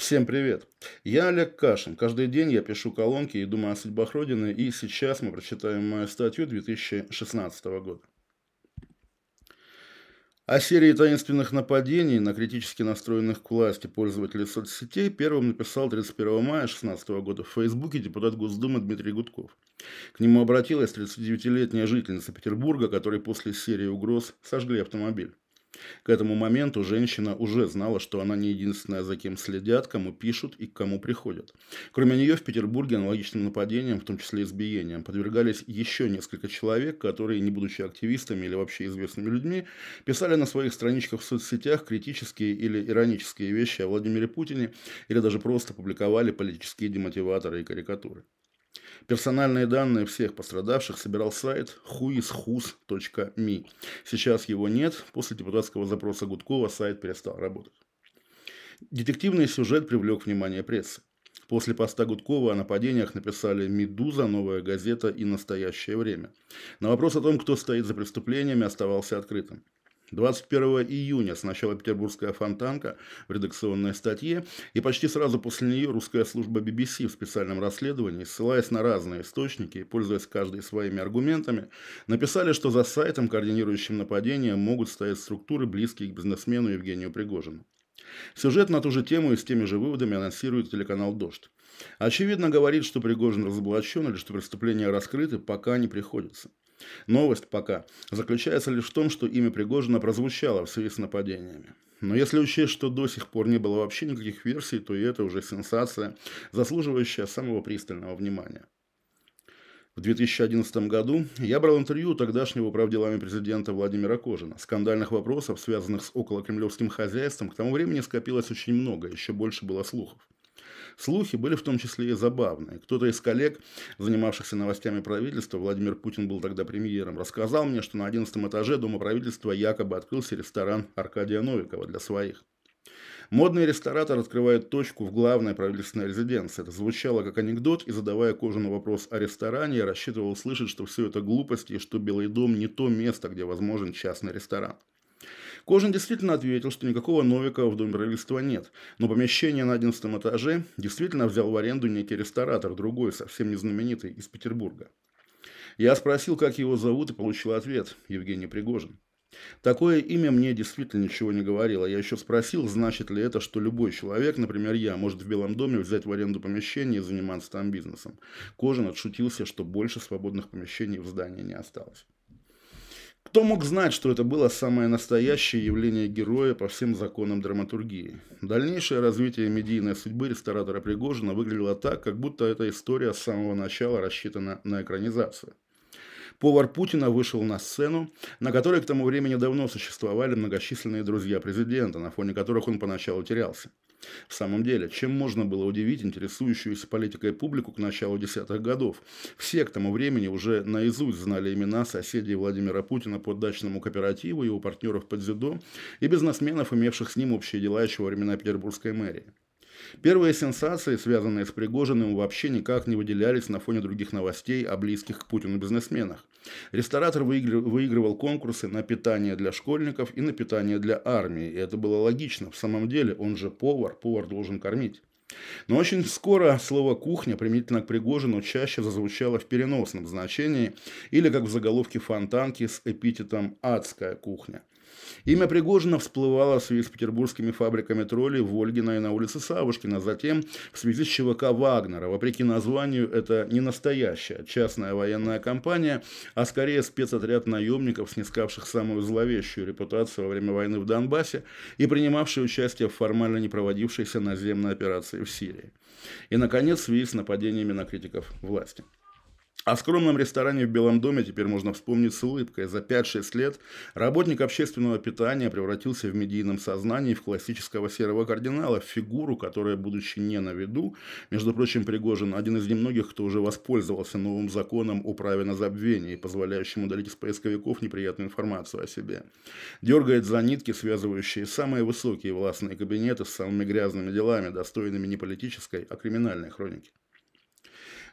Всем привет! Я Олег Кашин. Каждый день я пишу колонки и думаю о судьбах Родины, и сейчас мы прочитаем мою статью 2016 года. О серии таинственных нападений на критически настроенных к власти пользователей соцсетей первым написал 31 мая 2016 года в Фейсбуке депутат Госдумы Дмитрий Гудков. К нему обратилась 39-летняя жительница Петербурга, которой после серии угроз сожгли автомобиль. К этому моменту женщина уже знала, что она не единственная, за кем следят, кому пишут и к кому приходят. Кроме нее в Петербурге аналогичным нападениям, в том числе избиениям, подвергались еще несколько человек, которые, не будучи активистами или вообще известными людьми, писали на своих страничках в соцсетях критические или иронические вещи о Владимире Путине или даже просто публиковали политические демотиваторы и карикатуры. Персональные данные всех пострадавших собирал сайт huishus.me. Сейчас его нет. После депутатского запроса Гудкова сайт перестал работать. Детективный сюжет привлек внимание прессы. После поста Гудкова о нападениях написали «Медуза», «Новая газета» и «Настоящее время». На вопрос о том, кто стоит за преступлениями, оставался открытым. 21 июня сначала петербургская фонтанка в редакционной статье, и почти сразу после нее русская служба BBC в специальном расследовании, ссылаясь на разные источники и пользуясь каждой своими аргументами, написали, что за сайтом, координирующим нападение, могут стоять структуры, близкие к бизнесмену Евгению Пригожину. Сюжет на ту же тему и с теми же выводами анонсирует телеканал «Дождь». Очевидно говорит, что Пригожин разоблачен или что преступления раскрыты, пока не приходится. Новость пока заключается лишь в том, что имя Пригожина прозвучало в связи с нападениями. Но если учесть, что до сих пор не было вообще никаких версий, то и это уже сенсация, заслуживающая самого пристального внимания. В 2011 году я брал интервью тогдашнего управделами президента Владимира Кожина. Скандальных вопросов, связанных с околокремлевским хозяйством, к тому времени скопилось очень много, еще больше было слухов. Слухи были в том числе и забавные. Кто-то из коллег, занимавшихся новостями правительства, Владимир Путин был тогда премьером, рассказал мне, что на 11 этаже Дома правительства якобы открылся ресторан Аркадия Новикова для своих. Модный ресторатор открывает точку в главной правительственной резиденции. Это звучало как анекдот, и задавая Кожину вопрос о ресторане, я рассчитывал услышать, что все это глупости, и что Белый дом не то место, где возможен частный ресторан. Кожин действительно ответил, что никакого Новикова в доме правительства нет, но помещение на 11 этаже действительно взял в аренду некий ресторатор, другой, совсем не знаменитый, из Петербурга. Я спросил, как его зовут, и получил ответ – Евгений Пригожин. Такое имя мне действительно ничего не говорило. Я еще спросил, значит ли это, что любой человек, например я, может в Белом доме взять в аренду помещение и заниматься там бизнесом. Кожин отшутился, что больше свободных помещений в здании не осталось. Кто мог знать, что это было самое настоящее явление героя по всем законам драматургии? Дальнейшее развитие медийной судьбы ресторатора Пригожина выглядело так, как будто эта история с самого начала рассчитана на экранизацию. Повар Путина вышел на сцену, на которой к тому времени давно существовали многочисленные друзья президента, на фоне которых он поначалу терялся. В самом деле, чем можно было удивить интересующуюся политикой публику к началу десятых годов? Все к тому времени уже наизусть знали имена соседей Владимира Путина по дачному кооперативу, его партнеров под дзюдо и бизнесменов, имевших с ним общие дела еще во времена Петербургской мэрии. Первые сенсации, связанные с Пригожиным, вообще никак не выделялись на фоне других новостей о близких к Путину бизнесменах. Ресторатор выигрывал конкурсы на питание для школьников и на питание для армии. И это было логично. В самом деле, он же повар, повар должен кормить. Но очень скоро слово «кухня» применительно к Пригожину чаще зазвучало в переносном значении или как в заголовке фонтанки с эпитетом «адская кухня». Имя Пригожина всплывало в связи с петербургскими фабриками троллей в Ольгина и на улице Савушкина, затем в связи с ЧВК Вагнера. Вопреки названию, это не настоящая частная военная компания, а скорее спецотряд наемников, снискавших самую зловещую репутацию во время войны в Донбассе и принимавший участие в формально не проводившейся наземной операции в Сирии. И, наконец, в связи с нападениями на критиков власти. О а скромном ресторане в Белом доме теперь можно вспомнить с улыбкой. За 5-6 лет работник общественного питания превратился в медийном сознании в классического серого кардинала, в фигуру, которая, будучи не на виду, между прочим, Пригожин один из немногих, кто уже воспользовался новым законом о праве на забвение, позволяющим удалить из поисковиков неприятную информацию о себе. Дергает за нитки, связывающие самые высокие властные кабинеты с самыми грязными делами, достойными не политической, а криминальной хроники.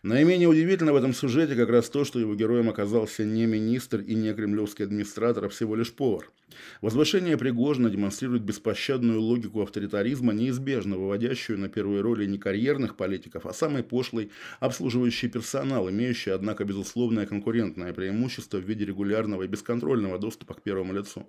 Наименее удивительно в этом сюжете как раз то, что его героем оказался не министр и не кремлевский администратор, а всего лишь повар. Возвышение Пригожина демонстрирует беспощадную логику авторитаризма, неизбежно выводящую на первые роли не карьерных политиков, а самый пошлый обслуживающий персонал, имеющий, однако, безусловное конкурентное преимущество в виде регулярного и бесконтрольного доступа к первому лицу.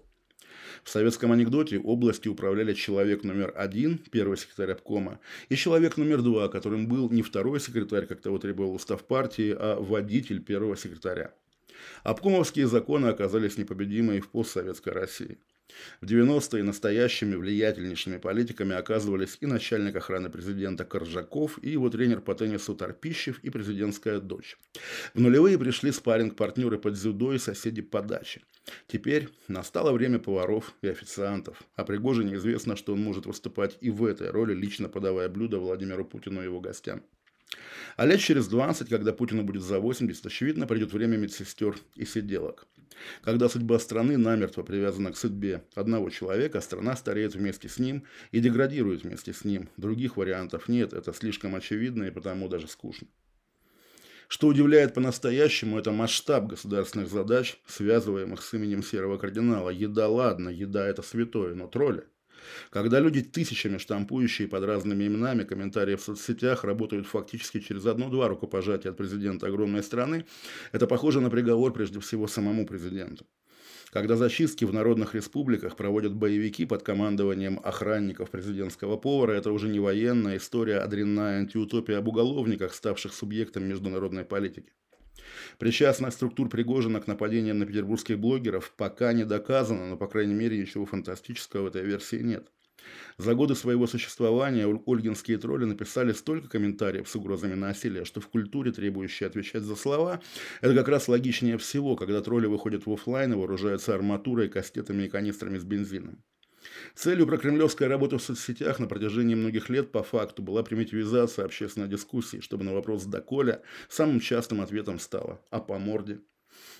В советском анекдоте области управляли человек номер один, первый секретарь обкома, и человек номер два, которым был не второй секретарь, как того требовал устав партии, а водитель первого секретаря. Обкомовские законы оказались непобедимы и в постсоветской России. В 90-е настоящими влиятельнейшими политиками оказывались и начальник охраны президента Коржаков, и его тренер по теннису Тарпищев и президентская дочь. В нулевые пришли спарринг-партнеры под дзюдо и соседи по даче. Теперь настало время поваров и официантов. О а Пригожине известно, что он может выступать и в этой роли, лично подавая блюда Владимиру Путину и его гостям. А лет через 20, когда Путину будет за 80, очевидно, придет время медсестер и сиделок. Когда судьба страны намертво привязана к судьбе одного человека, страна стареет вместе с ним и деградирует вместе с ним. Других вариантов нет, это слишком очевидно и потому даже скучно. Что удивляет по-настоящему, это масштаб государственных задач, связываемых с именем серого кардинала. Еда, ладно, еда – это святое, но тролли – когда люди тысячами штампующие под разными именами комментарии в соцсетях работают фактически через одно-два рукопожатия от президента огромной страны, это похоже на приговор прежде всего самому президенту. Когда зачистки в народных республиках проводят боевики под командованием охранников президентского повара, это уже не военная история, а дрянная антиутопия об уголовниках, ставших субъектом международной политики. Причастность структур Пригожина к нападениям на петербургских блогеров пока не доказана, но, по крайней мере, ничего фантастического в этой версии нет. За годы своего существования ольгинские тролли написали столько комментариев с угрозами насилия, что в культуре, требующей отвечать за слова, это как раз логичнее всего, когда тролли выходят в офлайн и вооружаются арматурой, кастетами и канистрами с бензином. Целью прокремлевской работы в соцсетях на протяжении многих лет по факту была примитивизация общественной дискуссии, чтобы на вопрос «доколя» самым частым ответом стало «а по морде?».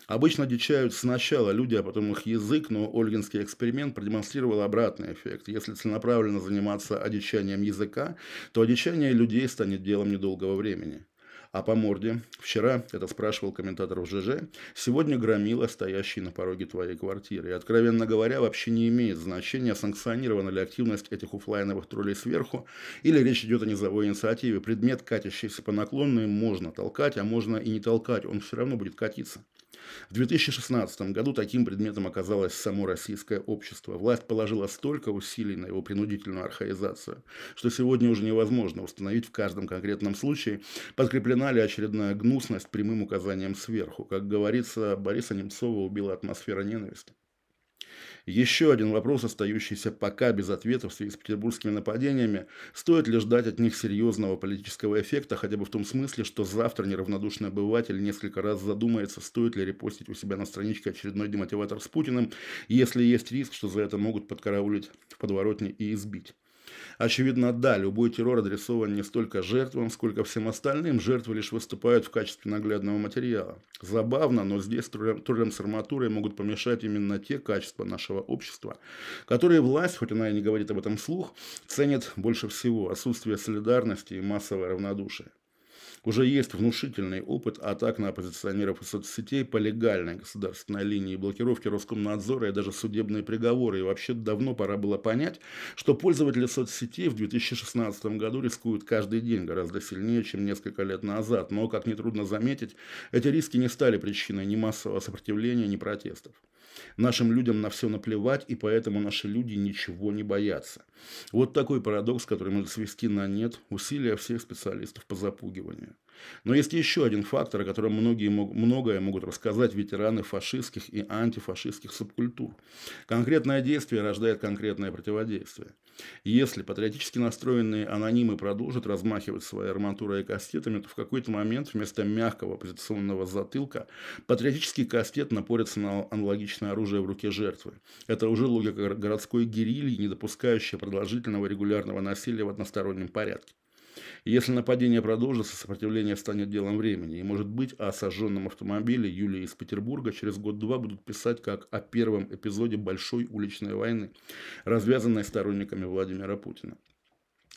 Обычно дичают сначала люди, а потом их язык, но Ольгинский эксперимент продемонстрировал обратный эффект. Если целенаправленно заниматься одичанием языка, то одичание людей станет делом недолгого времени а по морде. Вчера, это спрашивал комментатор в ЖЖ, сегодня громила стоящий на пороге твоей квартиры. И, откровенно говоря, вообще не имеет значения, санкционирована ли активность этих офлайновых троллей сверху, или речь идет о низовой инициативе. Предмет, катящийся по наклонной, можно толкать, а можно и не толкать, он все равно будет катиться. В 2016 году таким предметом оказалось само российское общество. Власть положила столько усилий на его принудительную архаизацию, что сегодня уже невозможно установить в каждом конкретном случае, подкреплена ли очередная гнусность прямым указанием сверху. Как говорится, Бориса Немцова убила атмосфера ненависти. Еще один вопрос, остающийся пока без ответов в связи с петербургскими нападениями. Стоит ли ждать от них серьезного политического эффекта, хотя бы в том смысле, что завтра неравнодушный обыватель несколько раз задумается, стоит ли репостить у себя на страничке очередной демотиватор с Путиным, если есть риск, что за это могут подкараулить в подворотне и избить. Очевидно, да, любой террор адресован не столько жертвам, сколько всем остальным. Жертвы лишь выступают в качестве наглядного материала. Забавно, но здесь троллям с арматурой могут помешать именно те качества нашего общества, которые власть, хоть она и не говорит об этом вслух, ценит больше всего – отсутствие солидарности и массовое равнодушие. Уже есть внушительный опыт атак на оппозиционеров из соцсетей по легальной государственной линии, блокировки Роскомнадзора и даже судебные приговоры. И вообще давно пора было понять, что пользователи соцсетей в 2016 году рискуют каждый день гораздо сильнее, чем несколько лет назад. Но, как нетрудно заметить, эти риски не стали причиной ни массового сопротивления, ни протестов. Нашим людям на все наплевать, и поэтому наши люди ничего не боятся. Вот такой парадокс, который может свести на нет усилия всех специалистов по запугиванию. Но есть еще один фактор, о котором многие, многое могут рассказать ветераны фашистских и антифашистских субкультур. Конкретное действие рождает конкретное противодействие. Если патриотически настроенные анонимы продолжат размахивать своей арматурой и кастетами, то в какой-то момент вместо мягкого оппозиционного затылка патриотический кастет напорится на аналогичное оружие в руке жертвы. Это уже логика городской гирильи, не допускающая продолжительного регулярного насилия в одностороннем порядке. Если нападение продолжится, сопротивление станет делом времени. И, может быть, о сожженном автомобиле Юлии из Петербурга через год-два будут писать как о первом эпизоде большой уличной войны, развязанной сторонниками Владимира Путина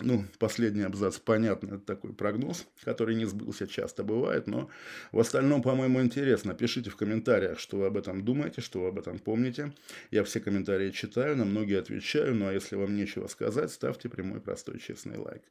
ну, последний абзац, понятно, это такой прогноз, который не сбылся, часто бывает, но в остальном, по-моему, интересно. Пишите в комментариях, что вы об этом думаете, что вы об этом помните. Я все комментарии читаю, на многие отвечаю, ну а если вам нечего сказать, ставьте прямой, простой, честный лайк.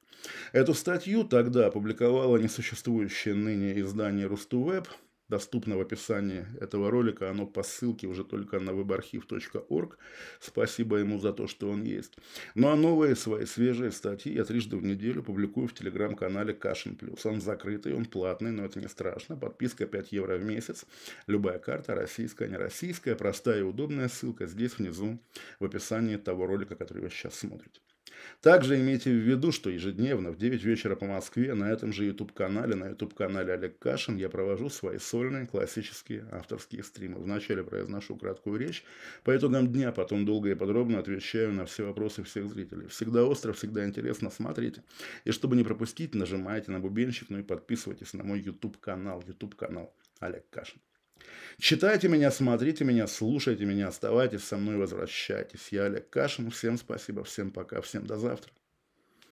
Эту статью тогда опубликовало несуществующее ныне издание «Рустувеб», доступно в описании этого ролика. Оно по ссылке уже только на webarchiv.org. Спасибо ему за то, что он есть. Ну а новые свои свежие статьи я трижды в неделю публикую в телеграм-канале Кашин Плюс. Он закрытый, он платный, но это не страшно. Подписка 5 евро в месяц. Любая карта, российская, не российская, простая и удобная ссылка здесь внизу в описании того ролика, который вы сейчас смотрите. Также имейте в виду, что ежедневно в 9 вечера по Москве на этом же YouTube-канале, на YouTube-канале Олег Кашин, я провожу свои сольные классические авторские стримы. Вначале произношу краткую речь по итогам дня, потом долго и подробно отвечаю на все вопросы всех зрителей. Всегда остро, всегда интересно, смотрите. И чтобы не пропустить, нажимайте на бубенчик, ну и подписывайтесь на мой YouTube-канал, YouTube-канал Олег Кашин. Читайте меня, смотрите меня, слушайте меня, оставайтесь со мной, возвращайтесь. Я Олег Кашин. Всем спасибо, всем пока, всем до завтра.